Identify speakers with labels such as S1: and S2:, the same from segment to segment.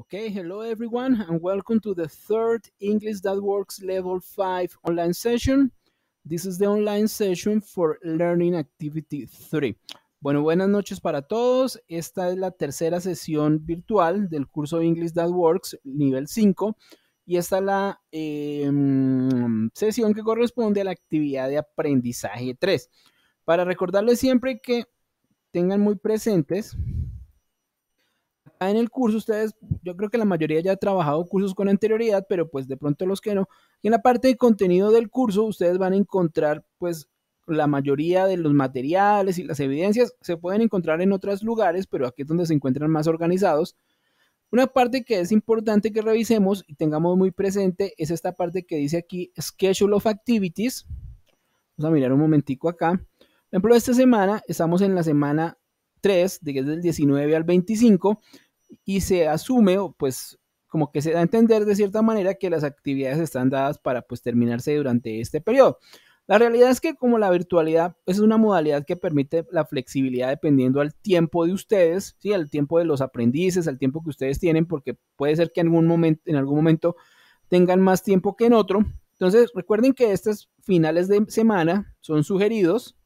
S1: Okay, hello everyone and welcome to the third English That Works Level 5 online session. This is the online session for Learning Activity 3. Bueno, buenas noches para todos. Esta es la tercera sesión virtual del curso English That Works nivel 5 y esta es la em, sesión que corresponde a la actividad de aprendizaje 3. Para recordarles siempre que tengan muy presentes Ah, en el curso ustedes, yo creo que la mayoría ya ha trabajado cursos con anterioridad, pero pues de pronto los que no. Y en la parte de contenido del curso ustedes van a encontrar pues la mayoría de los materiales y las evidencias se pueden encontrar en otros lugares, pero aquí es donde se encuentran más organizados. Una parte que es importante que revisemos y tengamos muy presente es esta parte que dice aquí Schedule of Activities. Vamos a mirar un momentico acá. Por ejemplo, esta semana estamos en la semana 3, es del 19 al 25, y se asume, o pues como que se da a entender de cierta manera que las actividades están dadas para pues terminarse durante este periodo. La realidad es que como la virtualidad es una modalidad que permite la flexibilidad dependiendo al tiempo de ustedes, ¿sí? al tiempo de los aprendices, al tiempo que ustedes tienen, porque puede ser que en algún momento, en algún momento tengan más tiempo que en otro. Entonces recuerden que estos finales de semana son sugeridos,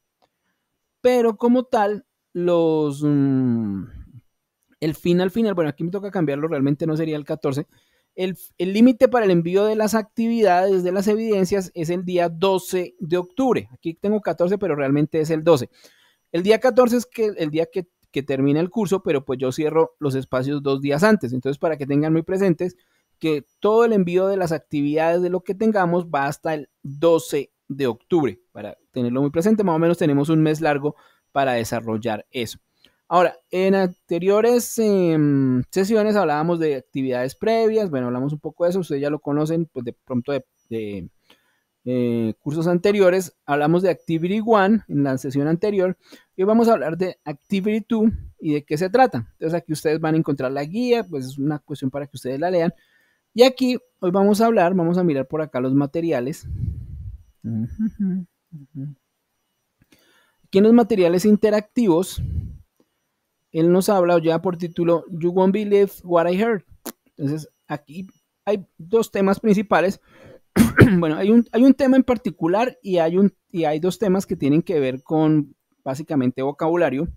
S1: pero como tal los... Mm, el final final, bueno, aquí me toca cambiarlo, realmente no sería el 14. El límite para el envío de las actividades de las evidencias es el día 12 de octubre. Aquí tengo 14, pero realmente es el 12. El día 14 es que, el día que, que termina el curso, pero pues yo cierro los espacios dos días antes. Entonces, para que tengan muy presentes que todo el envío de las actividades de lo que tengamos va hasta el 12 de octubre. Para tenerlo muy presente, más o menos tenemos un mes largo para desarrollar eso. Ahora, en anteriores em, sesiones hablábamos de actividades previas, bueno, hablamos un poco de eso, ustedes ya lo conocen, pues de pronto de, eh, cursos anteriores, hablamos de Activity 1 en la sesión anterior, y hoy vamos a hablar de Activity 2 y de qué se trata. Entonces aquí ustedes van a encontrar la guía, pues es una cuestión para que ustedes la lean. Y aquí hoy vamos a hablar, vamos a mirar por acá los materiales. Aquí en los materiales interactivos él nos ha hablado ya por título You Won't Believe What I Heard. Entonces, aquí hay dos temas principales. bueno, hay un, tema en particular y hay, un, y hay dos temas que tienen que ver con básicamente vocabulario.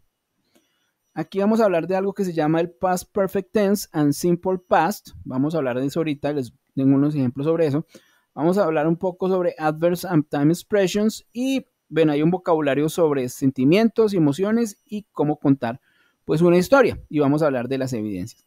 S1: Aquí vamos a hablar de algo que se llama el Past Perfect Tense and Simple Past. Vamos a hablar de eso ahorita, les tengo unos ejemplos sobre eso. Vamos a hablar un poco sobre Adverse and Time Expressions y, ven, hay un vocabulario sobre sentimientos, emociones y cómo contar pues una historia y vamos a hablar de las evidencias.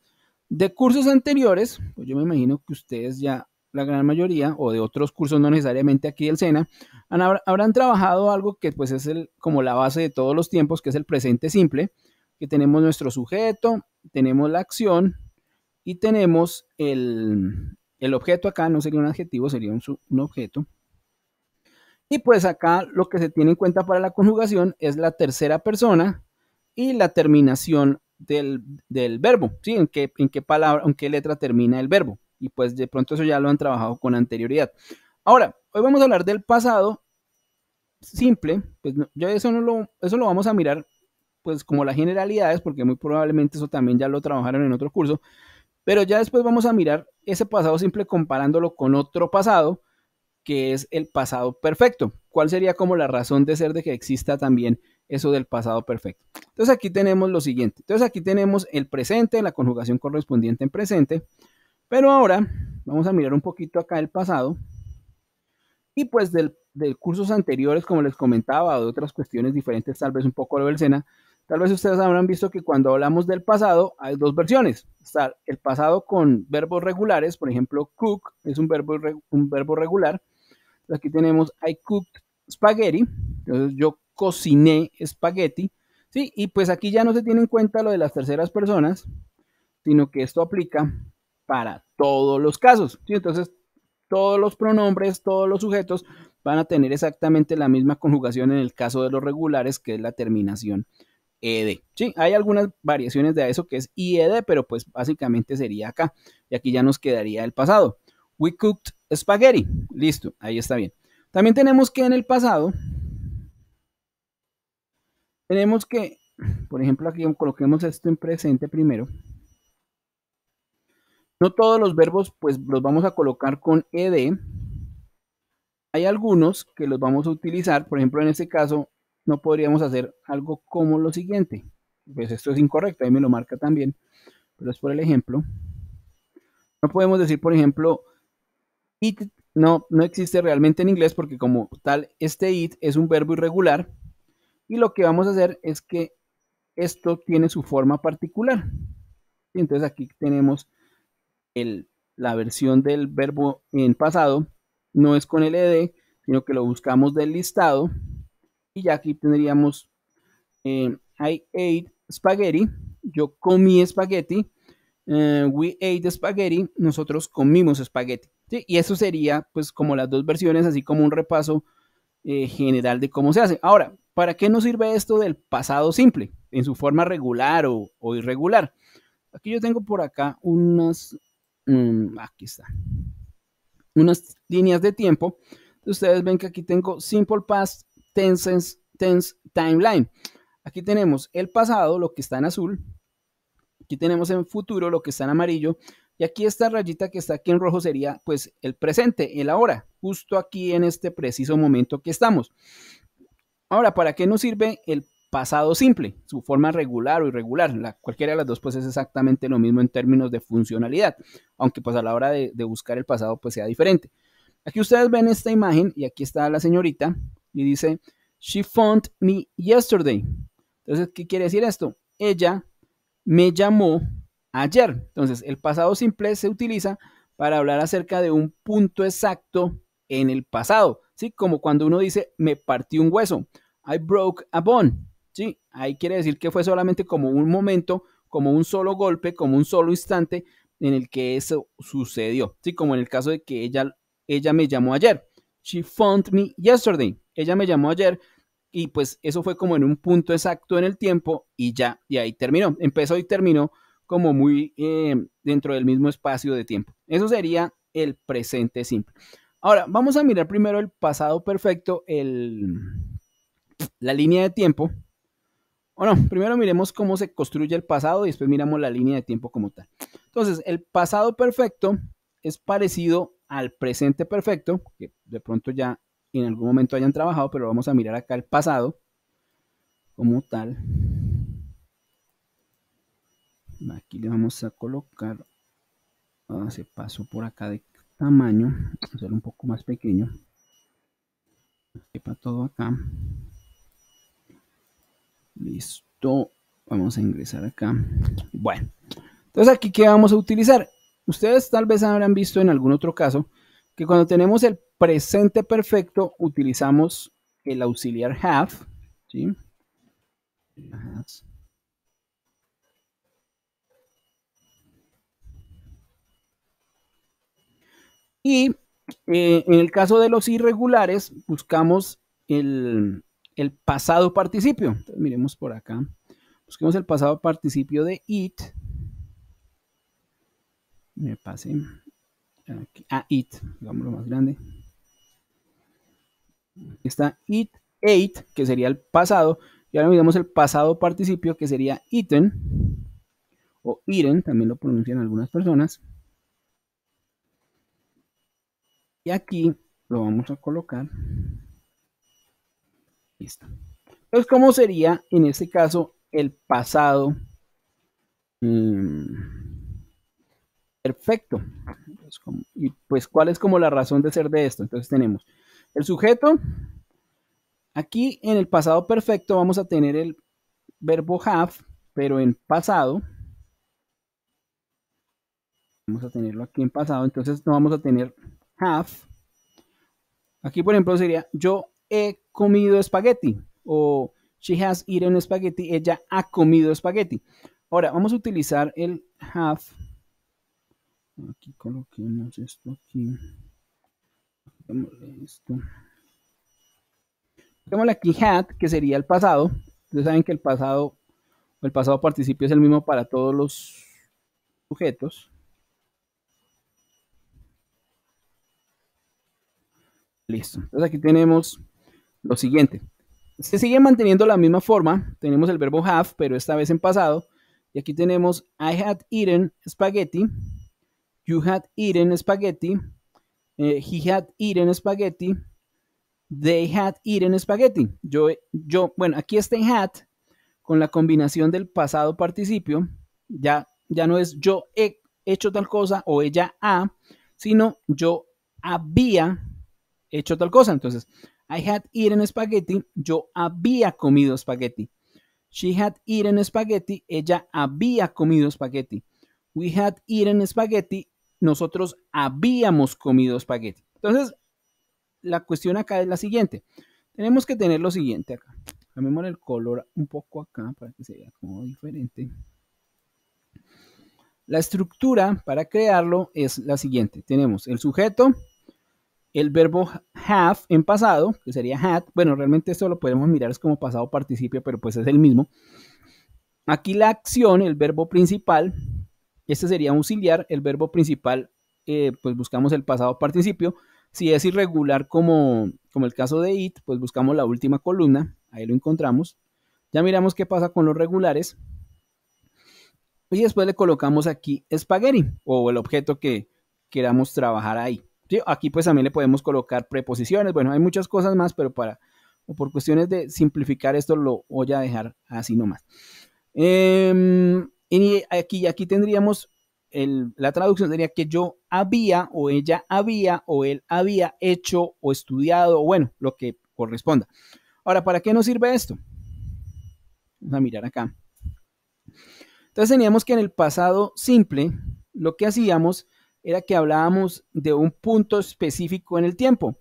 S1: De cursos anteriores, pues yo me imagino que ustedes ya, la gran mayoría, o de otros cursos no necesariamente aquí del SENA, habrán trabajado algo que pues es el, como la base de todos los tiempos, que es el presente simple, que tenemos nuestro sujeto, tenemos la acción y tenemos el, el objeto acá, no sería un adjetivo, sería un, un objeto. Y pues acá lo que se tiene en cuenta para la conjugación es la tercera persona, y la terminación del, verbo, ¿sí? En qué, en qué palabra, en qué letra termina el verbo. Y pues de pronto eso ya lo han trabajado con anterioridad. Ahora, hoy vamos a hablar del pasado simple, pues eso no lo, eso lo vamos a mirar pues como las generalidades, porque muy probablemente eso también ya lo trabajaron en otro curso, pero ya después vamos a mirar ese pasado simple comparándolo con otro pasado, que es el pasado perfecto. ¿Cuál sería como la razón de ser de que exista también eso del pasado perfecto. Entonces aquí tenemos lo siguiente. Entonces aquí tenemos el presente, la conjugación correspondiente en presente. Pero ahora vamos a mirar un poquito acá el pasado. Y pues del, de cursos anteriores, como les comentaba, de otras cuestiones diferentes, tal vez un poco lo del SENA, tal vez ustedes habrán visto que cuando hablamos del pasado hay dos versiones. Está el pasado con verbos regulares, por ejemplo, cook es un verbo, un verbo regular. aquí tenemos I cooked spaghetti, entonces yo cociné espagueti, ¿sí? Y pues aquí ya no se tiene en cuenta lo de las terceras personas, sino que esto aplica para todos los casos, ¿sí? Entonces, todos los pronombres, todos los sujetos van a tener exactamente la misma conjugación en el caso de los regulares, que es la terminación ED. Sí, hay algunas variaciones de eso que es IED, pero pues básicamente sería acá. Y aquí ya nos quedaría el pasado. We cooked spaghetti. Listo, ahí está bien. También tenemos que en el pasado tenemos que, por ejemplo, aquí coloquemos esto en presente primero. No todos los verbos, pues los vamos a colocar con ed. Hay algunos que los vamos a utilizar, por ejemplo, en este caso, no podríamos hacer algo como lo siguiente. Pues esto es incorrecto, ahí me lo marca también, pero es por el ejemplo. No podemos decir, por ejemplo, it no, no existe realmente en inglés porque como tal, este it es un verbo irregular y lo que vamos a hacer es que esto tiene su forma particular. Y entonces aquí tenemos la versión del verbo en pasado. No es con el ed, sino que lo buscamos del listado. Y ya aquí tendríamos eh, I ate spaghetti. Yo comí spaghetti. Eh, we ate spaghetti. Nosotros comimos spaghetti. Y eso sería pues como las dos versiones, así como un repaso eh, general de cómo se hace. Ahora, ¿para qué nos sirve esto del pasado simple, en su forma regular o, irregular? Aquí yo tengo por acá unas, mm, aquí está, unas líneas de tiempo. Ustedes ven que aquí tengo simple past, tenses, tense, timeline. Aquí tenemos el pasado, lo que está en azul. Aquí tenemos en futuro, lo que está en amarillo. Y aquí esta rayita que está aquí en rojo sería pues el presente, el ahora, justo aquí en este preciso momento que estamos. Ahora, ¿para qué nos sirve el pasado simple? Su forma regular o irregular, cualquiera de las dos pues es exactamente lo mismo en términos de funcionalidad, aunque pues a la hora de, de buscar el pasado pues sea diferente. Aquí ustedes ven esta imagen y aquí está la señorita y dice, She found me yesterday. Entonces, ¿qué quiere decir esto? Ella me llamó ayer. Entonces, el pasado simple se utiliza para hablar acerca de un punto exacto en el pasado, ¿sí? Como cuando uno dice, me partí un hueso, I broke a bone, ¿sí? Ahí quiere decir que fue solamente como un momento, como un solo golpe, como un solo instante en el que eso sucedió, ¿sí? Como en el caso de que ella, ella me llamó ayer, she found me yesterday, ella me llamó ayer, y pues eso fue como en un punto exacto en el tiempo y ya, y ahí terminó, empezó y terminó como muy eh, dentro del mismo espacio de tiempo. Eso sería el presente simple. Ahora, vamos a mirar primero el pasado perfecto, el, la línea de tiempo. Bueno, primero miremos cómo se construye el pasado y después miramos la línea de tiempo como tal. Entonces, el pasado perfecto es parecido al presente perfecto, que de pronto ya en algún momento hayan trabajado, pero vamos a mirar acá el pasado como tal aquí le vamos a colocar se pasó por acá de tamaño vamos a hacer un poco más pequeño para todo acá listo vamos a ingresar acá bueno entonces aquí que vamos a utilizar ustedes tal vez habrán visto en algún otro caso que cuando tenemos el presente perfecto utilizamos el auxiliar have ¿sí? Y eh, en el caso de los irregulares, buscamos el, pasado participio. Entonces, miremos por acá. Busquemos el pasado participio de it. Me pase, a ah, it, digámoslo más grande. está it ate, que sería el pasado. Y ahora miremos el pasado participio, que sería iten O iren. también lo pronuncian algunas personas. Y aquí lo vamos a colocar. Listo. Entonces, ¿cómo sería en este caso el pasado? Mm. perfecto. Pues, y pues, ¿cuál es como la razón de ser de esto? Entonces tenemos el sujeto. Aquí en el pasado perfecto vamos a tener el verbo have, pero en pasado. Vamos a tenerlo aquí en pasado. Entonces no vamos a tener have. Aquí, por ejemplo, sería yo he comido espagueti o she has eaten espagueti, ella ha comido espagueti. Ahora, vamos a utilizar el have. Aquí coloquemos esto aquí. esto. aquí had, que sería el pasado. Ustedes saben que el pasado, el pasado participio es el mismo para todos los sujetos. Listo. Entonces aquí tenemos lo siguiente. Se sigue manteniendo la misma forma. Tenemos el verbo have, pero esta vez en pasado. Y aquí tenemos I had eaten spaghetti. You had eaten spaghetti. Eh, he had eaten spaghetti. They had eaten spaghetti. Yo, yo, bueno, aquí está en had con la combinación del pasado participio. Ya, ya no es yo he hecho tal cosa o ella ha, sino yo había hecho tal cosa. Entonces, I had eaten spaghetti, yo había comido spaghetti. She had eaten spaghetti, ella había comido spaghetti. We had eaten spaghetti, nosotros habíamos comido spaghetti. Entonces, la cuestión acá es la siguiente. Tenemos que tener lo siguiente acá. Cambiemos el color un poco acá para que se vea como diferente. La estructura para crearlo es la siguiente. Tenemos el sujeto, el verbo have en pasado, que sería had. Bueno, realmente esto lo podemos mirar es como pasado participio, pero pues es el mismo. Aquí la acción, el verbo principal, este sería auxiliar, el verbo principal, eh, pues buscamos el pasado participio. Si es irregular como, como el caso de it, pues buscamos la última columna, ahí lo encontramos. Ya miramos qué pasa con los regulares. Y después le colocamos aquí spaghetti o el objeto que queramos trabajar ahí. Aquí pues también le podemos colocar preposiciones, bueno, hay muchas cosas más, pero para, por cuestiones de simplificar esto lo voy a dejar así nomás. Em, y aquí, aquí tendríamos la traducción sería que yo había o ella había o él había hecho o estudiado, o bueno, lo que corresponda. Ahora, ¿para qué nos sirve esto? Vamos a mirar acá. Entonces teníamos que en el pasado simple lo que hacíamos era que hablábamos de un punto específico en el tiempo.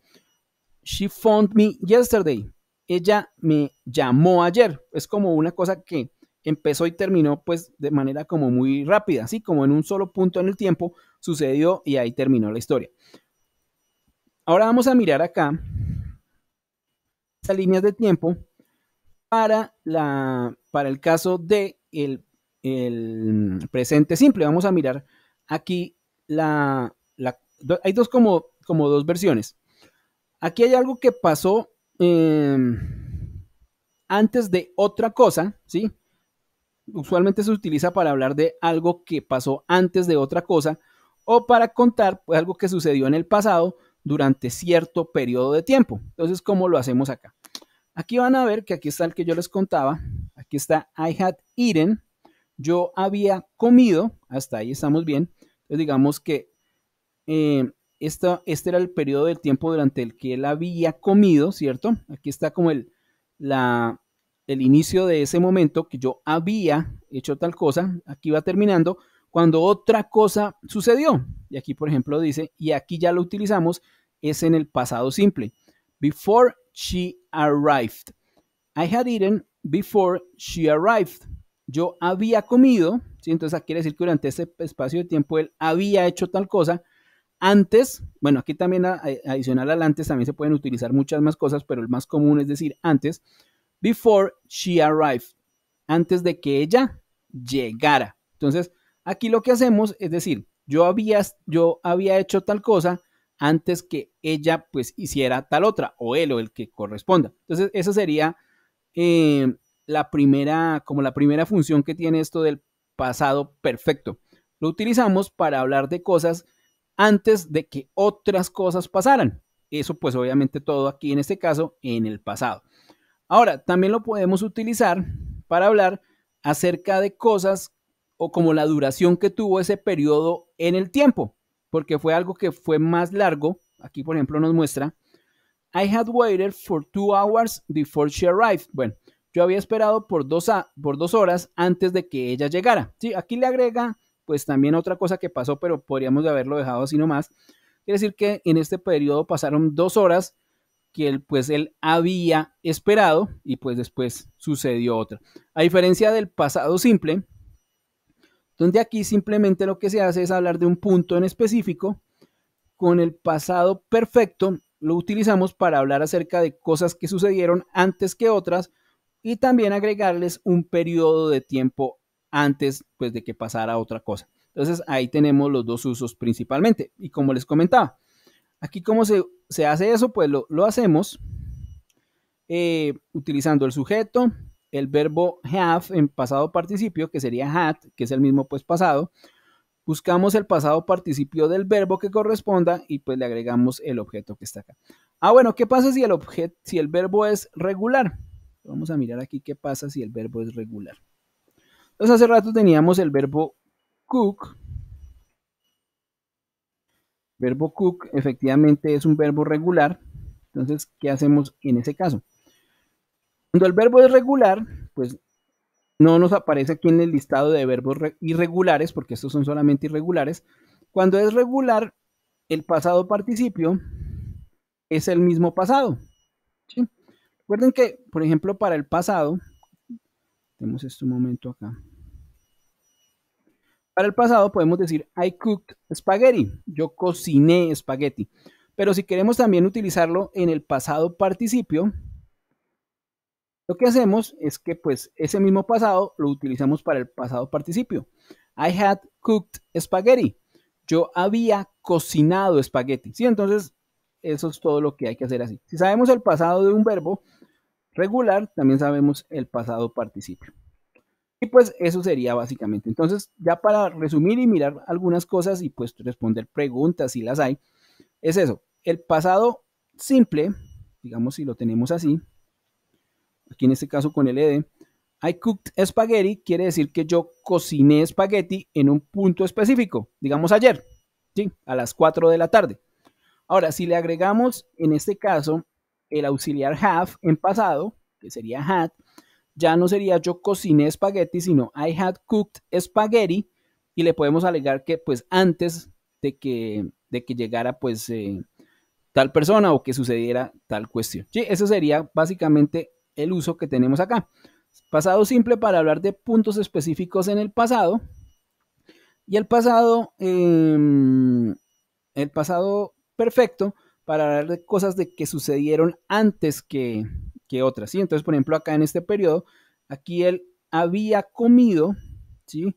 S1: She found me yesterday. Ella me llamó ayer. Es como una cosa que empezó y terminó pues de manera como muy rápida, así como en un solo punto en el tiempo sucedió y ahí terminó la historia. Ahora vamos a mirar acá estas líneas de tiempo para, la, para el caso de el presente simple. Vamos a mirar aquí hay dos como, como dos versiones. Aquí hay algo que pasó em, antes de otra cosa, ¿sí? Usualmente se utiliza para hablar de algo que pasó antes de otra cosa o para contar pues, algo que sucedió en el pasado durante cierto periodo de tiempo. Entonces, ¿cómo lo hacemos acá? Aquí van a ver que aquí está el que yo les contaba. Aquí está I had eaten. Yo había comido. Hasta ahí estamos bien. Entonces digamos que eh, este era el periodo del tiempo durante el que él había comido, ¿cierto? Aquí está como el, la, el inicio de ese momento que yo había hecho tal cosa, aquí va terminando, cuando otra cosa sucedió. Y aquí, por ejemplo, dice, y aquí ya lo utilizamos, es en el pasado simple. Before she arrived. I had eaten before she arrived. Yo había comido entonces, ah, quiere decir que durante ese espacio de tiempo él había hecho tal cosa. Antes, bueno, aquí también adicional al antes también se pueden utilizar muchas más cosas, pero el más común es decir antes, before she arrived, antes de que ella llegara. Entonces, aquí lo que hacemos es decir, yo había, yo había hecho tal cosa antes que ella pues hiciera tal otra, o él o el que corresponda. Entonces, esa sería eh, la primera, como la primera función que tiene esto del pasado perfecto. Lo utilizamos para hablar de cosas antes de que otras cosas pasaran. Eso pues obviamente todo aquí en este caso en el pasado. Ahora, también lo podemos utilizar para hablar acerca de cosas o como la duración que tuvo ese periodo en el tiempo, porque fue algo que fue más largo. Aquí, por ejemplo, nos muestra, I had waited for two hours before she arrived. Bueno, yo había esperado por dos, por horas antes de que ella llegara. Sí, aquí le agrega pues también otra cosa que pasó, pero podríamos haberlo dejado así nomás. Quiere decir que en este periodo pasaron dos horas que él, pues él había esperado y pues después sucedió otra. A diferencia del pasado simple, donde aquí simplemente lo que se hace es hablar de un punto en específico, con el pasado perfecto lo utilizamos para hablar acerca de cosas que sucedieron antes que otras y también agregarles un periodo de tiempo antes pues, de que pasara otra cosa. Entonces ahí tenemos los dos usos principalmente. Y como les comentaba, aquí cómo se, hace eso, pues lo, lo hacemos eh, utilizando el sujeto, el verbo have en pasado participio, que sería had, que es el mismo pues pasado. Buscamos el pasado participio del verbo que corresponda y pues le agregamos el objeto que está acá. Ah, bueno, ¿qué pasa si el, objeto, si el verbo es regular? Vamos a mirar aquí qué pasa si el verbo es regular. Entonces hace rato teníamos el verbo cook. El verbo cook efectivamente es un verbo regular. Entonces, ¿qué hacemos en ese caso? Cuando el verbo es regular, pues no nos aparece aquí en el listado de verbos irregulares, porque estos son solamente irregulares. Cuando es regular, el pasado participio es el mismo pasado. Recuerden que, por ejemplo, para el pasado, tenemos este momento acá. Para el pasado podemos decir I cooked spaghetti. Yo cociné espagueti. Pero si queremos también utilizarlo en el pasado participio, lo que hacemos es que pues ese mismo pasado lo utilizamos para el pasado participio. I had cooked spaghetti. Yo había cocinado espagueti. ¿Sí? Entonces eso es todo lo que hay que hacer así. Si sabemos el pasado de un verbo regular, también sabemos el pasado participio. Y pues eso sería básicamente. Entonces, ya para resumir y mirar algunas cosas y pues responder preguntas si las hay, es eso. El pasado simple, digamos si lo tenemos así, aquí en este caso con el ED, I cooked spaghetti quiere decir que yo cociné espagueti en un punto específico, digamos ayer, ¿sí? a las 4 de la tarde. Ahora, si le agregamos en este caso el auxiliar have en pasado, que sería had, ya no sería yo cociné espagueti, sino I had cooked spaghetti y le podemos alegar que pues antes de que, de que llegara pues eh, tal persona o que sucediera tal cuestión. Sí, eso sería básicamente el uso que tenemos acá. Pasado simple para hablar de puntos específicos en el pasado. Y el pasado, em, el pasado perfecto para hablar de cosas de que sucedieron antes que, otras, ¿sí? Entonces, por ejemplo, acá en este periodo, aquí él había comido, ¿sí?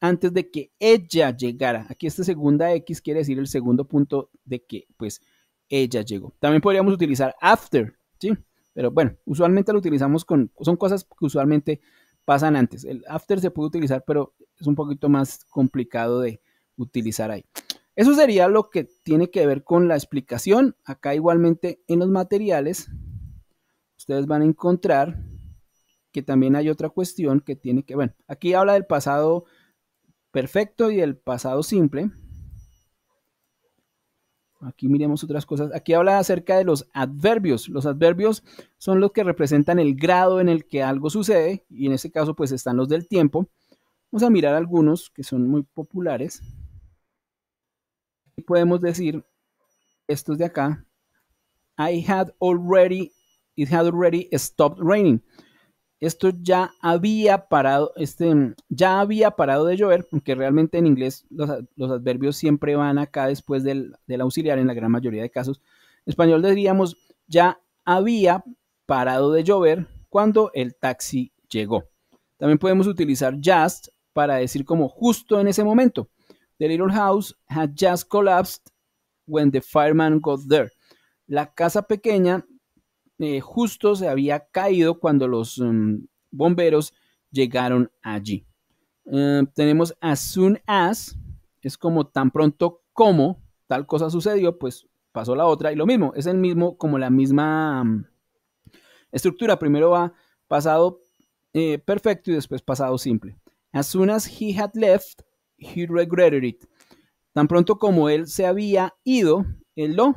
S1: Antes de que ella llegara. Aquí esta segunda X quiere decir el segundo punto de que, pues, ella llegó. También podríamos utilizar after, ¿sí? Pero bueno, usualmente lo utilizamos con, son cosas que usualmente pasan antes. El after se puede utilizar, pero es un poquito más complicado de utilizar ahí. Eso sería lo que tiene que ver con la explicación. Acá igualmente en los materiales, ustedes van a encontrar que también hay otra cuestión que tiene que, bueno, aquí habla del pasado perfecto y el pasado simple. Aquí miremos otras cosas. Aquí habla acerca de los adverbios. Los adverbios son los que representan el grado en el que algo sucede y en este caso pues están los del tiempo. Vamos a mirar algunos que son muy populares podemos decir, estos de acá, I had already, it had already stopped raining. Esto ya había parado, este, ya había parado de llover, aunque realmente en inglés los, adverbios siempre van acá después del, del auxiliar en la gran mayoría de casos. En español diríamos, ya había parado de llover cuando el taxi llegó. También podemos utilizar just para decir como justo en ese momento. The little house had just collapsed when the fireman got there. La casa pequeña eh, justo se había caído cuando los mm, bomberos llegaron allí. Eh, tenemos as soon as, es como tan pronto como tal cosa sucedió, pues pasó la otra y lo mismo, es el mismo como la misma mm, estructura. Primero va pasado eh, perfecto y después pasado simple. As soon as he had left, he regretted it. Tan pronto como él se había ido, él lo,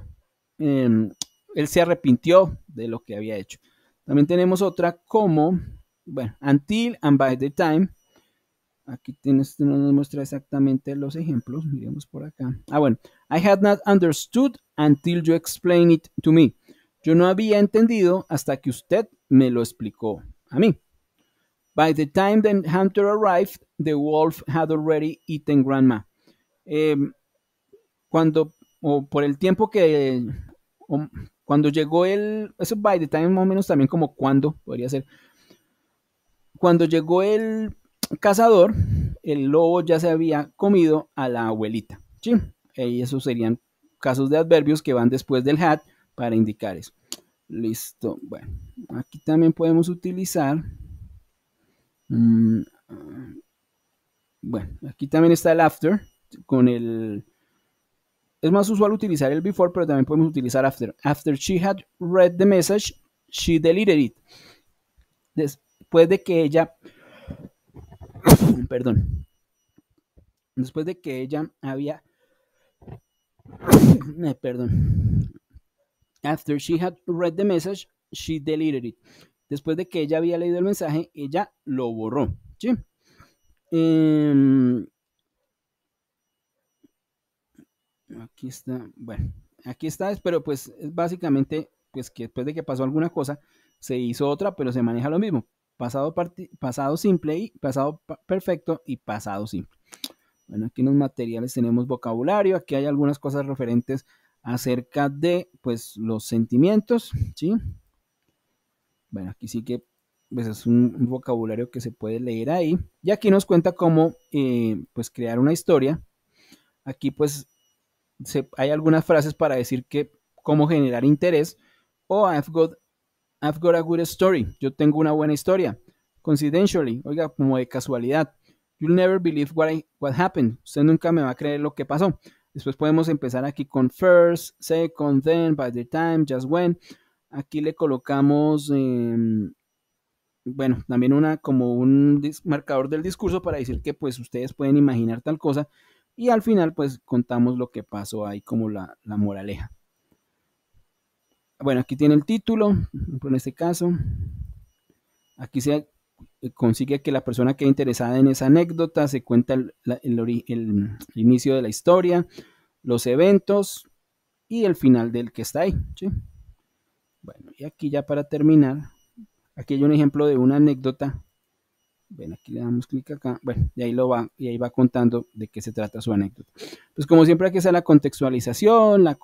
S1: em, él se arrepintió de lo que había hecho. También tenemos otra como, bueno, until and by the time. Aquí tienes, este no nos muestra exactamente los ejemplos. Miremos por acá. Ah, bueno. I had not understood until you explained it to me. Yo no había entendido hasta que usted me lo explicó a mí. By the time the hunter arrived, the wolf had already eaten grandma. Em, cuando, o por el tiempo que, cuando llegó el, eso by the time más o menos también como cuando, podría ser. Cuando llegó el cazador, el lobo ya se había comido a la abuelita. ¿sí? Y esos serían casos de adverbios que van después del had para indicar eso. Listo. Bueno, aquí también podemos utilizar Mm, bueno, aquí también está el after con el... Es más usual utilizar el before, pero también podemos utilizar after. After she had read the message, she deleted it. Después de que ella... Perdón. Después de que ella había... Eh, perdón. After she had read the message, she deleted it después de que ella había leído el mensaje, ella lo borró. ¿sí? Em, aquí está, bueno, aquí está, pero pues es básicamente pues que después de que pasó alguna cosa, se hizo otra, pero se maneja lo mismo. Pasado, pasado simple y pasado perfecto y pasado simple. Bueno, aquí en los materiales tenemos vocabulario, aquí hay algunas cosas referentes acerca de pues los sentimientos, ¿sí? Bueno, aquí sí que pues, es un vocabulario que se puede leer ahí. Y aquí nos cuenta cómo eh, pues crear una historia. Aquí pues hay algunas frases para decir que cómo generar interés. O oh, I've got, a good story. Yo tengo una buena historia. Coincidentally, oiga, como de casualidad. You'll never believe what, what happened. Usted nunca me va a creer lo que pasó. Después podemos empezar aquí con first, second, then, by the time, just when. Aquí le colocamos, em, bueno, también una como un marcador del discurso para decir que pues ustedes pueden imaginar tal cosa y al final pues contamos lo que pasó ahí como la, moraleja. Bueno, aquí tiene el título, en este caso. Aquí se eh, consigue que la persona que está interesada en esa anécdota se cuenta el, el, inicio de la historia, los eventos y el final del que está ahí. ¿sí? Bueno, y aquí ya para terminar, aquí hay un ejemplo de una anécdota. Ven, aquí le damos clic acá. Bueno, y ahí lo va, y ahí va contando de qué se trata su anécdota. Pues como siempre aquí está la contextualización, la,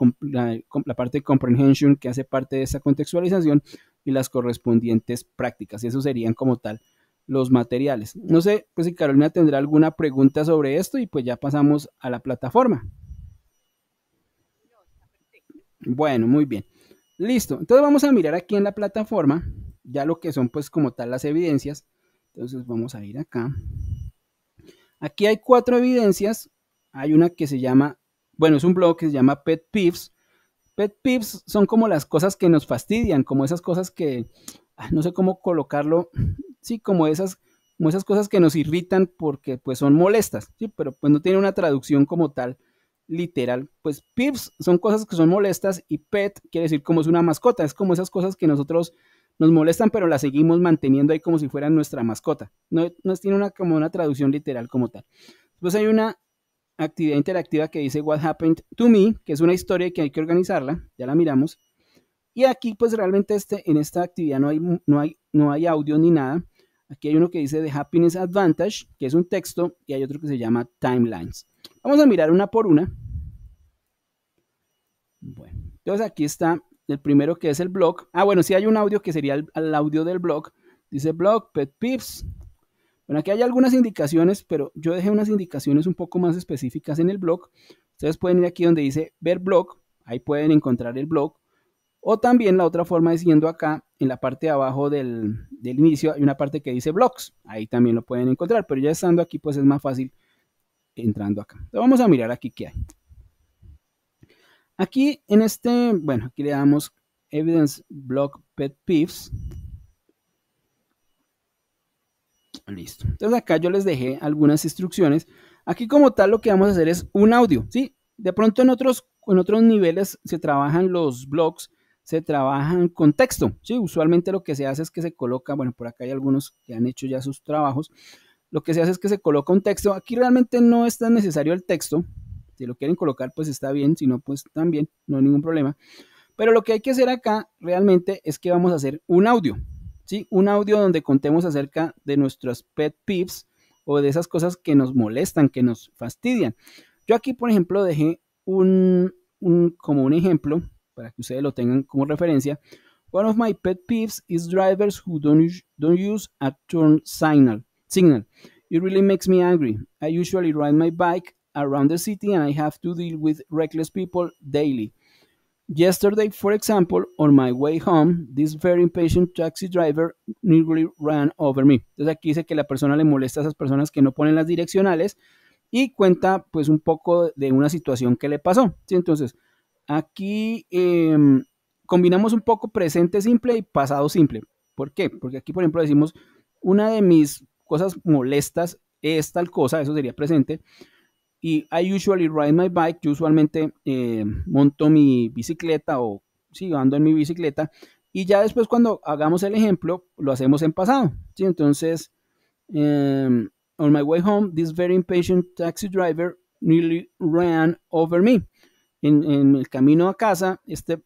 S1: parte de comprehension que hace parte de esa contextualización y las correspondientes prácticas. Y eso serían como tal los materiales. No sé pues, si Carolina tendrá alguna pregunta sobre esto y pues ya pasamos a la plataforma. Bueno, muy bien. Listo, entonces vamos a mirar aquí en la plataforma, ya lo que son pues como tal las evidencias. Entonces vamos a ir acá. Aquí hay cuatro evidencias. Hay una que se llama, bueno, es un blog que se llama Pet Pips, Pet Pips son como las cosas que nos fastidian, como esas cosas que, ah, no sé cómo colocarlo, sí, como esas, como esas cosas que nos irritan porque pues son molestas, sí, pero pues no tiene una traducción como tal literal, pues pips son cosas que son molestas y pet quiere decir como es una mascota, es como esas cosas que nosotros nos molestan pero las seguimos manteniendo ahí como si fueran nuestra mascota. No, no tiene una, como una traducción literal como tal. Pues hay una actividad interactiva que dice What Happened to Me, que es una historia que hay que organizarla, ya la miramos. Y aquí pues realmente este, en esta actividad no hay, no, hay, no hay audio ni nada. Aquí hay uno que dice The Happiness Advantage, que es un texto, y hay otro que se llama Timelines. Vamos a mirar una por una. Bueno, entonces aquí está el primero que es el blog. Ah, bueno, si sí hay un audio que sería el, audio del blog. Dice blog, pet pips. Bueno, aquí hay algunas indicaciones, pero yo dejé unas indicaciones un poco más específicas en el blog. Ustedes pueden ir aquí donde dice ver blog, ahí pueden encontrar el blog. O también la otra forma es yendo acá, en la parte de abajo del, del inicio, hay una parte que dice blogs, ahí también lo pueden encontrar, pero ya estando aquí pues es más fácil entrando acá. Entonces vamos a mirar aquí qué hay. Aquí en este, bueno, aquí le damos evidence block pet peeves. Listo. Entonces acá yo les dejé algunas instrucciones. Aquí como tal lo que vamos a hacer es un audio, ¿sí? De pronto en otros, en otros niveles se trabajan los blogs, se trabajan con texto, ¿sí? Usualmente lo que se hace es que se coloca, bueno, por acá hay algunos que han hecho ya sus trabajos, lo que se hace es que se coloca un texto. Aquí realmente no es tan necesario el texto. Si lo quieren colocar, pues está bien. Si no, pues también, no hay ningún problema. Pero lo que hay que hacer acá realmente es que vamos a hacer un audio. ¿sí? Un audio donde contemos acerca de nuestros pet peeves o de esas cosas que nos molestan, que nos fastidian. Yo aquí, por ejemplo, dejé un, como un ejemplo para que ustedes lo tengan como referencia. One of my pet peeves is drivers who don't, don't use a turn signal signal. It really makes me angry. I usually ride my bike around the city and I have to deal with reckless people daily. Yesterday, for example, on my way home, this very impatient taxi driver nearly ran over me. Entonces aquí dice que la persona le molesta a esas personas que no ponen las direccionales y cuenta pues un poco de una situación que le pasó. Entonces, aquí em, combinamos un poco presente simple y pasado simple. ¿Por qué? Porque aquí, por ejemplo, decimos, una de mis cosas molestas es tal cosa, eso sería presente. Y I usually ride my bike, yo usualmente eh, monto mi bicicleta o sí, ando en mi bicicleta. Y ya después cuando hagamos el ejemplo, lo hacemos en pasado. ¿sí? Entonces, em, on my way home, this very impatient taxi driver nearly ran over me. En, el camino a casa, este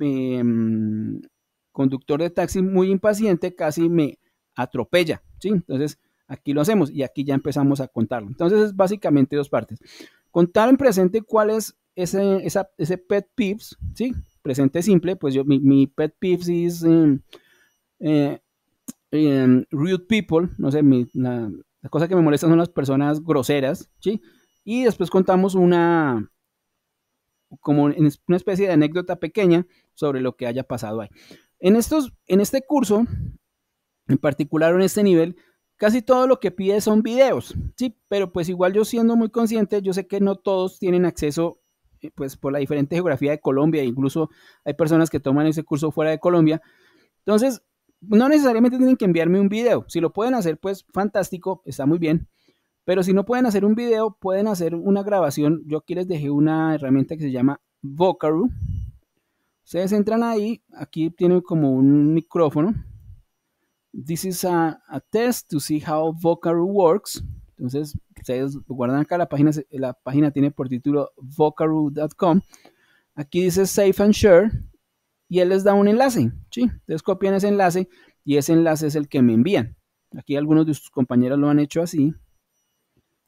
S1: em, conductor de taxi muy impaciente casi me atropella. Entonces, aquí lo hacemos y aquí ya empezamos a contarlo. Entonces, es básicamente dos partes. Contar en presente cuál es ese, pet peeves, ¿sí? Presente simple, pues yo, mi, pet peeves es eh, eh, em, rude people, no sé, la, cosa que me molesta son las personas groseras, ¿sí? Y después contamos una, como una especie de anécdota pequeña sobre lo que haya pasado ahí. En, estos, en este curso en particular en este nivel, casi todo lo que pide son videos, sí, pero pues igual yo siendo muy consciente, yo sé que no todos tienen acceso eh, pues por la diferente geografía de Colombia, incluso hay personas que toman ese curso fuera de Colombia. Entonces, no necesariamente tienen que enviarme un video. Si lo pueden hacer, pues fantástico, está muy bien. Pero si no pueden hacer un video, pueden hacer una grabación. Yo aquí les dejé una herramienta que se llama Vocaroo. Ustedes entran ahí, aquí tienen como un micrófono this is a, test to see how Vocaroo works. Entonces, ustedes guardan acá la página, la página tiene por título vocaroo.com. Aquí dice safe and Share y él les da un enlace, ¿sí? ustedes copian ese enlace y ese enlace es el que me envían. Aquí algunos de sus compañeros lo han hecho así.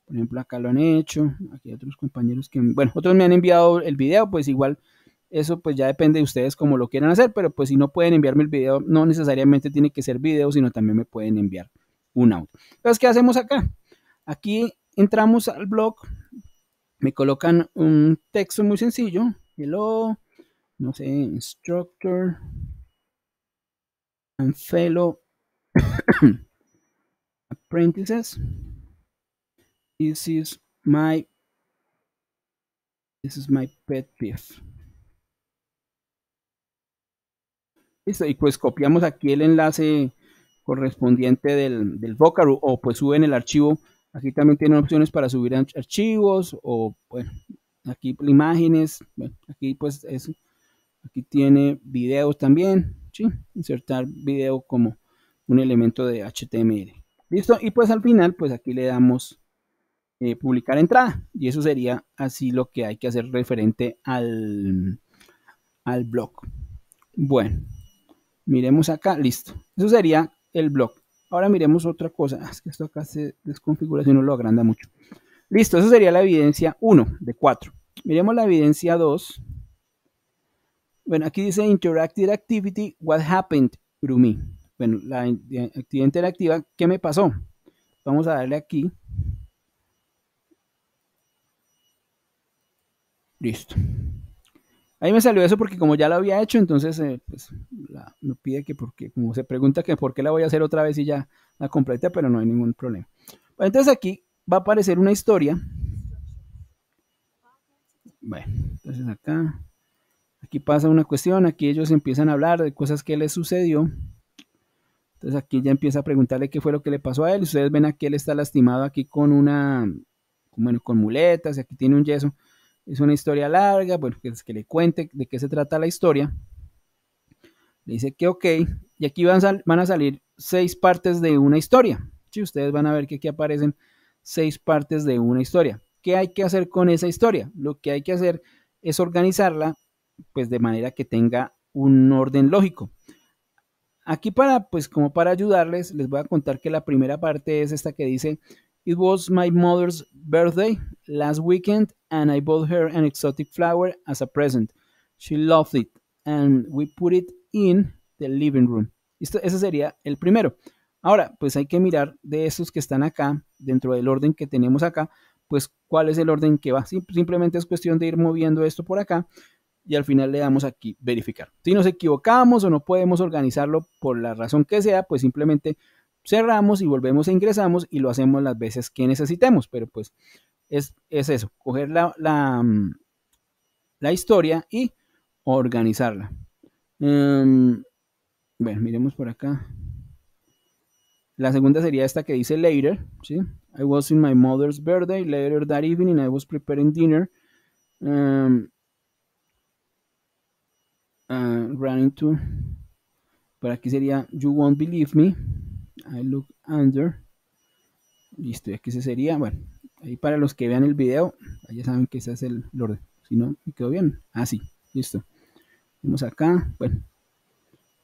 S1: Por ejemplo, acá lo han hecho. Aquí hay otros compañeros que, bueno, otros me han enviado el video, pues igual eso pues ya depende de ustedes como lo quieran hacer, pero pues si no pueden enviarme el video, no necesariamente tiene que ser video, sino también me pueden enviar un audio. Entonces, ¿qué hacemos acá? Aquí entramos al blog, me colocan un texto muy sencillo, hello, no sé, instructor, and fellow apprentices, this is my, this is my pet peeve. Listo, y pues copiamos aquí el enlace correspondiente del, del o pues suben el archivo. Aquí también tienen opciones para subir archivos o bueno, aquí imágenes, bueno, aquí pues es, aquí tiene videos también, ¿sí? insertar video como un elemento de HTML. Listo, y pues al final pues aquí le damos eh, publicar entrada y eso sería así lo que hay que hacer referente al, al blog. Bueno. Miremos acá, listo. Eso sería el blog. Ahora miremos otra cosa. Ah, es que esto acá se desconfigura si no lo agranda mucho. Listo, eso sería la evidencia 1 de 4. Miremos la evidencia 2. Bueno, aquí dice Interactive Activity, what happened to me. Bueno, la actividad interactiva, ¿qué me pasó? Vamos a darle aquí. Listo. Ahí me salió eso porque como ya lo había hecho, entonces eh, pues, me pide que porque, como se pregunta que por qué la voy a hacer otra vez y ya la completa, pero no hay ningún problema. entonces aquí va a aparecer una historia. Bueno, entonces acá, aquí pasa una cuestión, aquí ellos empiezan a hablar de cosas que les sucedió. Entonces aquí ya empieza a preguntarle qué fue lo que le pasó a él. Ustedes ven aquí él está lastimado aquí con una, bueno, con muletas, aquí tiene un yeso. Es una historia larga, bueno, que, es que le cuente de qué se trata la historia. Le dice que ok, y aquí van, van a salir seis partes de una historia. si ustedes van a ver que aquí aparecen seis partes de una historia. ¿Qué hay que hacer con esa historia? Lo que hay que hacer es organizarla pues de manera que tenga un orden lógico. Aquí para, pues como para ayudarles, les voy a contar que la primera parte es esta que dice It was my mother's birthday last weekend and I bought her an exotic flower as a present. She loved it and we put it in the living room. ese sería el primero. Ahora, pues hay que mirar de estos que están acá, dentro del orden que tenemos acá, pues cuál es el orden que va. Simplemente es cuestión de ir moviendo esto por acá y al final le damos aquí verificar. Si nos equivocamos o no podemos organizarlo por la razón que sea, pues simplemente cerramos y volvemos e ingresamos y lo hacemos las veces que necesitemos, pero pues es, eso, coger la, la, mm, historia y organizarla. Em, bueno, miremos por acá. La segunda sería esta que dice later, ¿sí? I was in my mother's birthday, later that evening I was preparing dinner. Em, eh, running to Por aquí sería You won't believe me. I look under. Listo, y aquí se sería, bueno, ahí para los que vean el video, ya saben que ese es el, orden. Si no, me quedó bien. ah sí listo. vamos acá, bueno.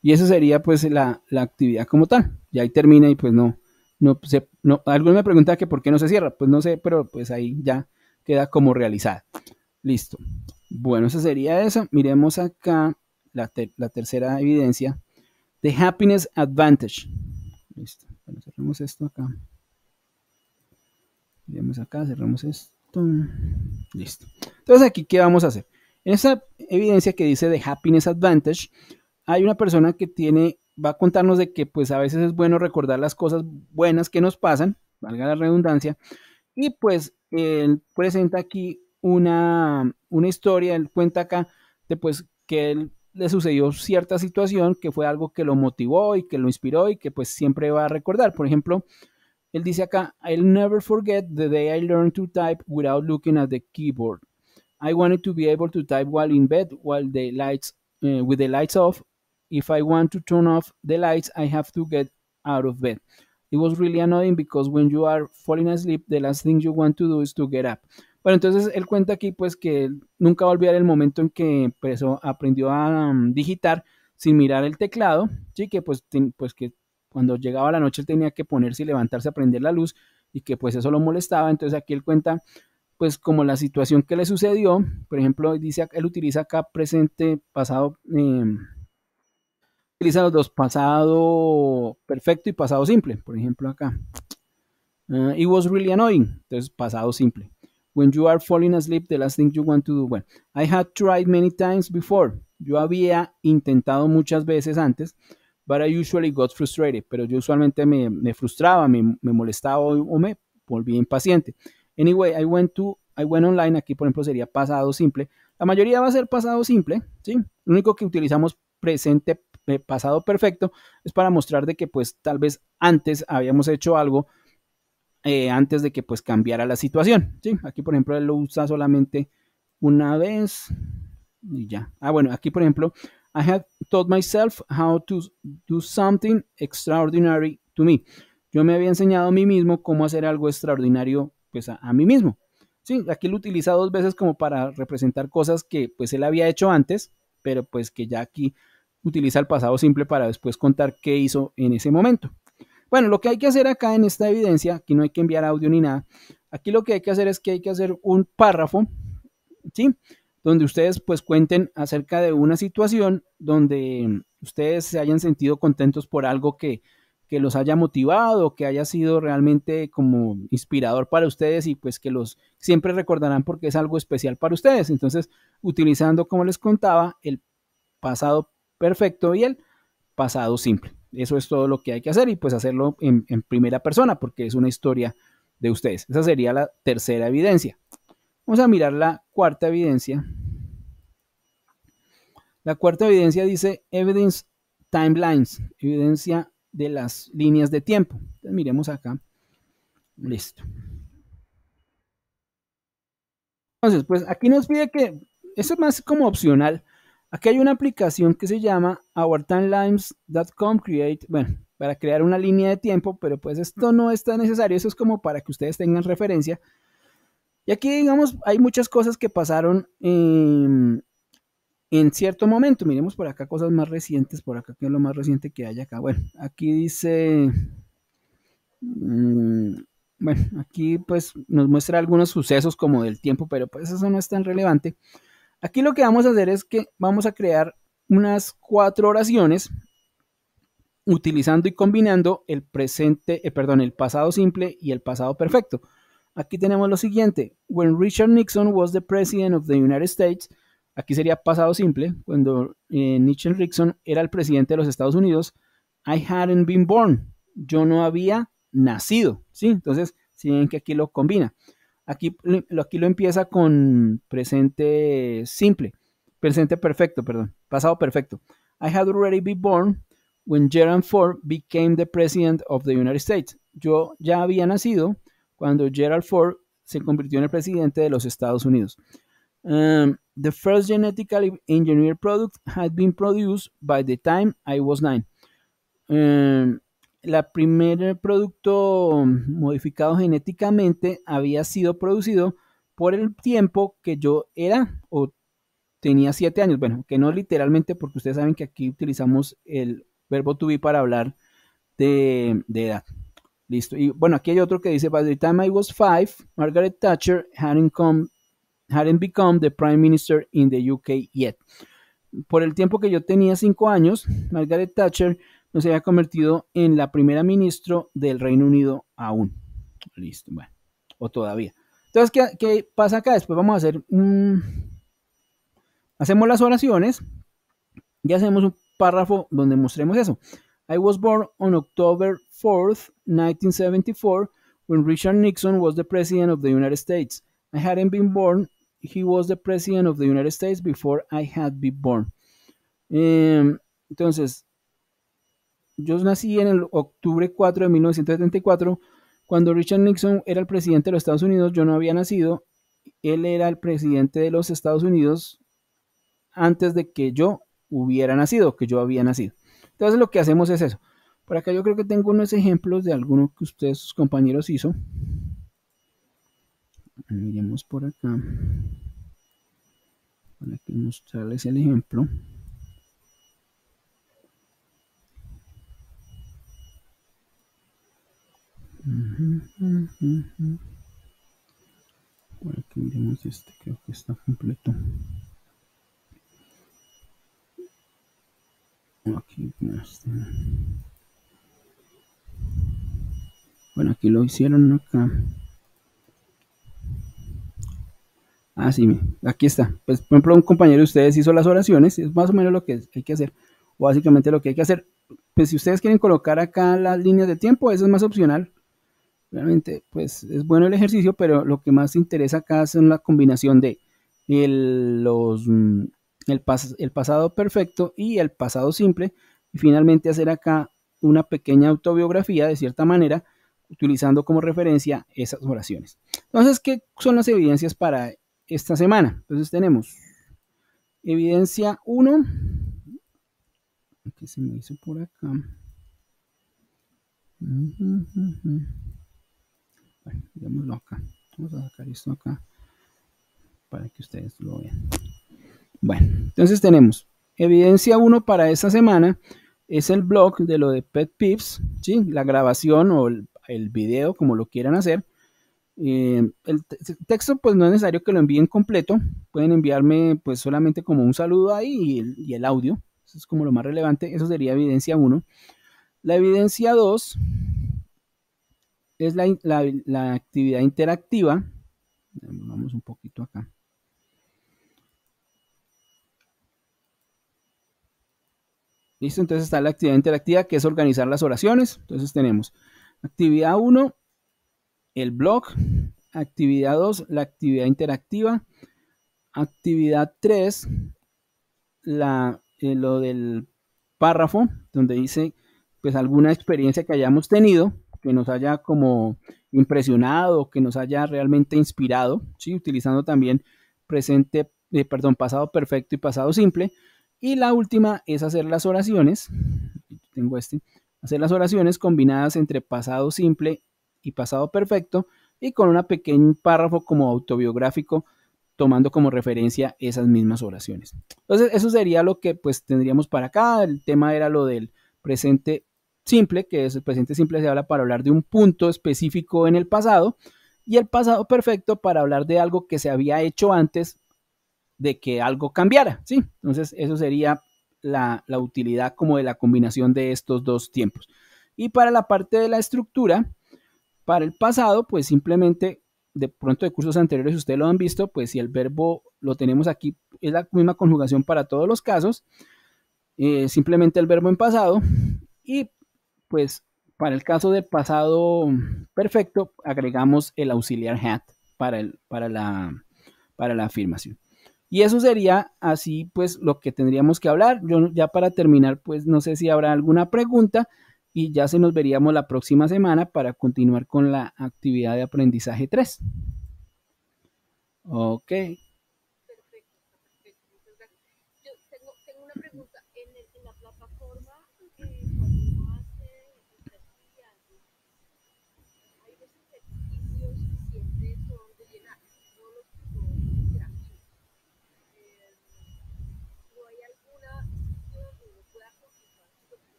S1: Y eso sería pues la, actividad como tal. y ahí termina y pues no, no se, no, alguien me pregunta que por qué no se cierra, pues no sé, pero pues ahí ya queda como realizada. Listo. Bueno, eso sería eso. Miremos acá la, la tercera evidencia. The Happiness Advantage. Listo. cerramos esto acá. Vemos acá, cerramos esto. Listo. Entonces aquí, ¿qué vamos a hacer? En esa evidencia que dice de Happiness Advantage, hay una persona que tiene, va a contarnos de que pues a veces es bueno recordar las cosas buenas que nos pasan, valga la redundancia, y pues él presenta aquí una, una historia, él cuenta acá de pues que él le sucedió cierta situación que fue algo que lo motivó y que lo inspiró y que pues siempre va a recordar. Por ejemplo, él dice acá, I'll never forget the day I learned to type without looking at the keyboard. I wanted to be able to type while in bed, while the lights, eh, with the lights off. If I want to turn off the lights, I have to get out of bed. It was really annoying because when you are falling asleep, the last thing you want to do is to get up. Bueno, entonces él cuenta aquí pues que nunca va a olvidar el momento en que empezó, pues, aprendió a mm, digitar sin mirar el teclado, sí, que pues, pues que cuando llegaba la noche él tenía que ponerse y levantarse a prender la luz y que pues eso lo molestaba, entonces aquí él cuenta pues como la situación que le sucedió, por ejemplo, dice, él utiliza acá presente, pasado, em, utiliza los dos, pasado perfecto y pasado simple, por ejemplo acá. it ah, was really annoying, entonces pasado simple. When you are falling asleep, the last thing you want to do. Bueno, I had tried many times before. Yo había intentado muchas veces antes, but I usually got frustrated. Pero yo usualmente me, me frustraba, me, me molestaba o, me volvía impaciente. Anyway, I went to, I went online. Aquí, por ejemplo, sería pasado simple. La mayoría va a ser pasado simple, ¿sí? Lo único que utilizamos presente eh, pasado perfecto es para mostrar de que pues tal vez antes habíamos hecho algo eh, antes de que pues cambiara la situación. ¿sí? Aquí por ejemplo él lo usa solamente una vez y ya. Ah, bueno, aquí por ejemplo, I have taught myself how to do something extraordinary to me. Yo me había enseñado a mí mismo cómo hacer algo extraordinario pues a, a mí mismo. Sí, aquí lo utiliza dos veces como para representar cosas que pues él había hecho antes, pero pues que ya aquí utiliza el pasado simple para después contar qué hizo en ese momento. Bueno, lo que hay que hacer acá en esta evidencia, aquí no hay que enviar audio ni nada, aquí lo que hay que hacer es que hay que hacer un párrafo, ¿sí? Donde ustedes pues cuenten acerca de una situación donde ustedes se hayan sentido contentos por algo que, que los haya motivado, que haya sido realmente como inspirador para ustedes y pues que los siempre recordarán porque es algo especial para ustedes. Entonces, utilizando, como les contaba, el pasado perfecto y el pasado simple. Eso es todo lo que hay que hacer y pues hacerlo en, primera persona porque es una historia de ustedes. Esa sería la tercera evidencia. Vamos a mirar la cuarta evidencia. La cuarta evidencia dice evidence timelines, evidencia de las líneas de tiempo. Entonces miremos acá. Listo. Entonces, pues aquí nos pide que, eso es más como opcional, Aquí hay una aplicación que se llama ourtimelines.com create, bueno, para crear una línea de tiempo, pero pues esto no es tan necesario, eso es como para que ustedes tengan referencia. Y aquí, digamos, hay muchas cosas que pasaron em, en, cierto momento. Miremos por acá cosas más recientes, por acá, que es lo más reciente que hay acá. Bueno, aquí dice, mm, bueno, aquí pues nos muestra algunos sucesos como del tiempo, pero pues eso no es tan relevante. Aquí lo que vamos a hacer es que vamos a crear unas cuatro oraciones utilizando y combinando el presente, eh, perdón, el pasado simple y el pasado perfecto. Aquí tenemos lo siguiente. When Richard Nixon was the president of the United States, aquí sería pasado simple, cuando Richard eh, Nixon era el presidente de los Estados Unidos, I hadn't been born. Yo no había nacido, ¿sí? Entonces, si que aquí lo combina. Aquí, aquí lo empieza con presente simple, presente perfecto, perdón, pasado perfecto. I had already been born when Gerald Ford became the president of the United States. Yo ya había nacido cuando Gerald Ford se convirtió en el presidente de los Estados Unidos. Um, the first genetically engineered product had been produced by the time I was nine. Um, el primer eh, producto mm, modificado genéticamente había sido producido por el tiempo que yo era o tenía siete años. Bueno, que no literalmente, porque ustedes saben que aquí utilizamos el verbo to be para hablar de, edad. Listo. Y bueno, aquí hay otro que dice: By the time I was five, Margaret Thatcher hadn't, come, hadn't become the prime minister in the UK yet. Por el tiempo que yo tenía cinco años, Margaret Thatcher no se había convertido en la primera ministro del Reino Unido aún. Listo, bueno, o todavía. Entonces, ¿qué, pasa acá? Después vamos a hacer un... Hacemos las oraciones y hacemos un párrafo donde mostremos eso. I was born on October 4th, 1974, when Richard Nixon was the president of the United States. I hadn't been born, he was the president of the United States before I had been born. Em, entonces, yo nací en el octubre 4 de 1974, cuando Richard Nixon era el presidente de los Estados Unidos, yo no había nacido, él era el presidente de los Estados Unidos antes de que yo hubiera nacido, que yo había nacido. Entonces lo que hacemos es eso. Por acá yo creo que tengo unos ejemplos de alguno que ustedes, sus compañeros, hizo. Miremos por acá. Para que mostrarles el ejemplo. Bueno, aquí miremos este, creo que está completo. Aquí este. Bueno, aquí lo hicieron acá. así, ah, sí, aquí está. Pues, por ejemplo, un compañero de ustedes hizo las oraciones, es más o menos lo que hay que hacer, básicamente lo que hay que hacer. Pues si ustedes quieren colocar acá las líneas de tiempo, eso es más opcional realmente pues es bueno el ejercicio, pero lo que más interesa acá es la combinación de el, los, mm, el, pasado perfecto y el pasado simple y finalmente hacer acá una pequeña autobiografía de cierta manera utilizando como referencia esas oraciones. Entonces, ¿qué son las evidencias para esta semana? Entonces tenemos evidencia 1, que se me hizo por acá. Bueno, Vamos a sacar esto acá para que ustedes lo vean. Bueno, entonces tenemos evidencia 1 para esta semana. Es el blog de lo de Pet Pips, ¿sí? la grabación o el, video, como lo quieran hacer. Eh, el texto pues no es necesario que lo envíen completo, pueden enviarme pues solamente como un saludo ahí y el, y el audio, eso es como lo más relevante, eso sería evidencia 1. La evidencia 2 es la, actividad interactiva. Vamos un poquito acá. Listo, entonces está la actividad interactiva que es organizar las oraciones. Entonces tenemos actividad 1, el blog. Actividad 2, la actividad interactiva. Actividad 3, eh, lo del párrafo, donde dice pues alguna experiencia que hayamos tenido que nos haya como impresionado, que nos haya realmente inspirado, ¿sí? utilizando también presente, eh, perdón, pasado perfecto y pasado simple. Y la última es hacer las oraciones, tengo este, hacer las oraciones combinadas entre pasado simple y pasado perfecto y con un pequeño párrafo como autobiográfico tomando como referencia esas mismas oraciones. Entonces, eso sería lo que pues tendríamos para acá. El tema era lo del presente simple, que es el presente simple, se habla para hablar de un punto específico en el pasado, y el pasado perfecto para hablar de algo que se había hecho antes de que algo cambiara, ¿sí? Entonces, eso sería la, utilidad como de la combinación de estos dos tiempos. Y para la parte de la estructura, para el pasado, pues simplemente de pronto de cursos anteriores, ustedes lo han visto, pues si el verbo lo tenemos aquí, es la misma conjugación para todos los casos, eh, simplemente el verbo en pasado, y pues para el caso del pasado perfecto, agregamos el auxiliar hat para, el, para, la, para la afirmación. Y eso sería así, pues, lo que tendríamos que hablar. Yo ya para terminar, pues, no sé si habrá alguna pregunta y ya se nos veríamos la próxima semana para continuar con la actividad de aprendizaje 3. Ok.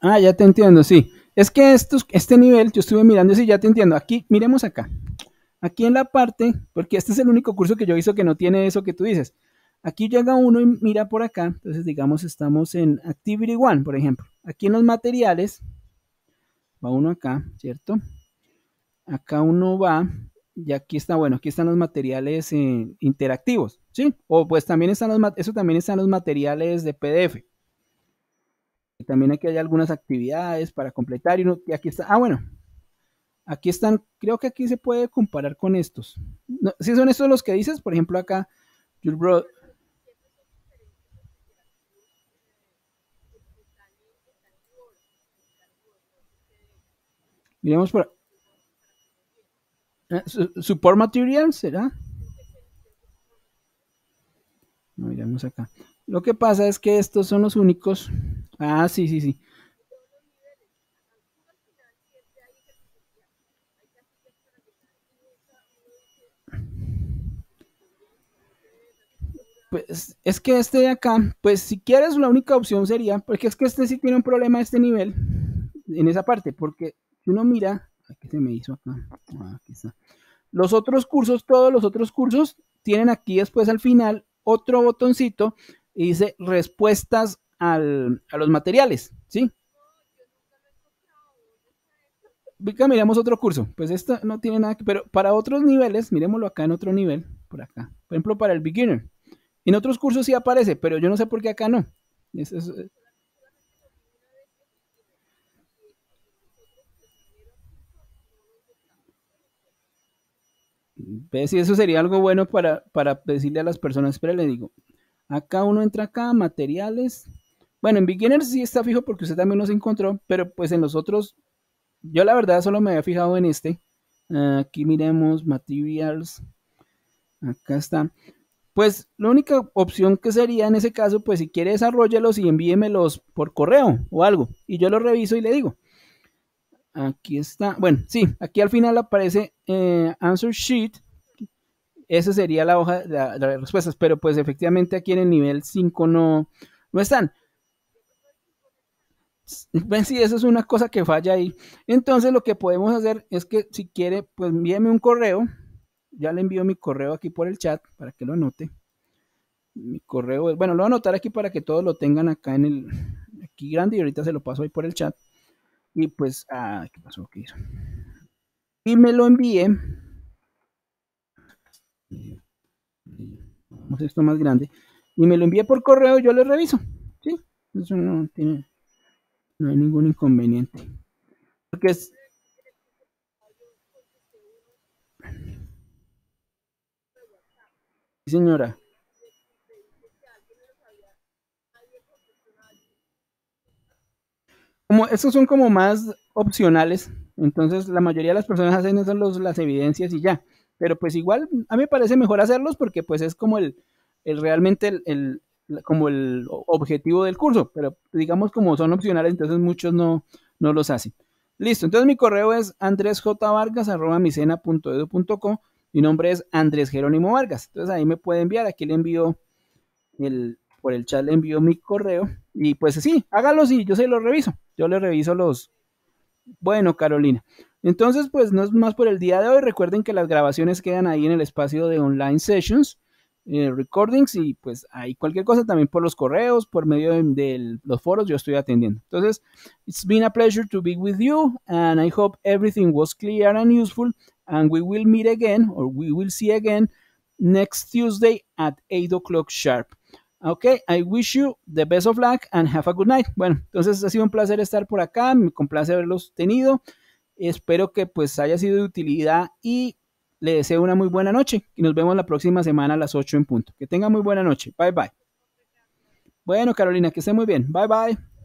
S1: Ah, ya te entiendo, sí. Es que este nivel, yo estuve mirando y sí, ya te entiendo. Aquí, miremos acá. Aquí en la parte, porque este es el único curso que yo hizo que no tiene eso que tú dices. Aquí llega uno y mira por acá. Entonces, digamos, estamos en Activity One, por ejemplo. Aquí en los materiales, va uno acá, ¿cierto? Acá uno va y aquí está, bueno, aquí están los materiales eh, interactivos, ¿sí? O pues también están los, eso también están los materiales de PDF también aquí hay algunas actividades para completar. Y, aquí está. Ah, bueno. Aquí están. Creo que aquí se puede comparar con estos. si son estos los que dices, por ejemplo, acá. Your bro, Miremos por. Eh, Support material será. miremos acá. Lo que pasa es que estos son los únicos Ah, sí, sí, sí. Pues es que este de acá, pues si quieres la única opción sería, porque es que este sí tiene un problema este nivel, en esa parte, porque si uno mira, aquí se me hizo acá? Ah, aquí está. Los otros cursos, todos los otros cursos, tienen aquí después al final otro botoncito y dice respuestas al, a los materiales, ¿sí? Acá miremos otro curso, pues esto no tiene nada que, pero para otros niveles, miremoslo acá en otro nivel, por acá, por ejemplo para el beginner, en otros cursos sí aparece, pero yo no sé por qué acá no. eso sería algo bueno para, para decirle a las personas, pero le digo, acá uno entra acá, materiales, bueno, en Beginners sí está fijo porque usted también los encontró, pero pues en los otros, yo la verdad solo me había fijado en este. Ah, aquí miremos materials. Acá está. Pues la única opción que sería en ese caso, pues si quiere los y envíemelos por correo o algo. Y yo lo reviso y le digo. Aquí está. Bueno, sí, aquí al final aparece eh, answer sheet. Esa sería la hoja de, respuestas. Pero pues efectivamente aquí en el nivel 5 no, no están. Ven, eso es una cosa que falla ahí. Entonces, lo que podemos hacer es que si quiere, pues envíeme un correo. Ya le envío mi correo aquí por el chat para que lo anote. Mi correo, es, bueno, lo voy a anotar aquí para que todos lo tengan acá en el, aquí grande y ahorita se lo paso ahí por el chat. Y pues, ah, ¿qué pasó? ¿Qué hizo? Y me lo envié. Vamos a esto más grande. Y me lo envié por correo, yo lo reviso. ¿Sí? Eso no tiene no hay ningún inconveniente. Porque es... Señora. Como estos son como más opcionales, entonces la mayoría de las personas hacen eso, las evidencias y ya. Pero pues igual a mí me parece mejor hacerlos porque pues es como el, el realmente el, como el objetivo del curso, pero digamos como son opcionales, entonces muchos no, no los hacen. Listo, entonces mi correo es andresjvargas.micena.edu.co. Mi nombre es Andrés Jerónimo Vargas. Entonces ahí me puede enviar, aquí le envío el, por el chat le envío mi correo. Y pues sí, hágalos y yo se los reviso. Yo le reviso los. Bueno, Carolina. Entonces, pues no es más por el día de hoy. Recuerden que las grabaciones quedan ahí en el espacio de online sessions. Eh, recordings y pues hay cualquier cosa también por los correos, por medio de, los foros, yo estoy atendiendo. Entonces, it's been a pleasure to be with you and I hope everything was clear and useful and we will meet again or we will see again next Tuesday at 8 o'clock sharp. okay I wish you the best of luck and have a good night. Bueno, entonces ha sido un placer estar por acá, me complace haberlos tenido. Espero que pues haya sido de utilidad y le deseo una muy buena noche y nos vemos la próxima semana a las 8 en punto. Que tenga muy buena noche. Bye bye. Bueno, Carolina, que esté muy bien. Bye bye.